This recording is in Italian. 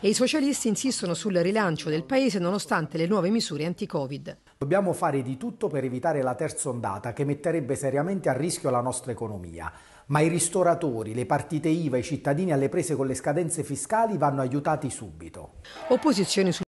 e i socialisti insistono sul rilancio del paese nonostante le nuove misure anti-Covid. Dobbiamo fare di tutto per evitare la terza ondata che metterebbe seriamente a rischio la nostra economia. Ma i ristoratori, le partite IVA, i cittadini alle prese con le scadenze fiscali vanno aiutati subito. Opposizione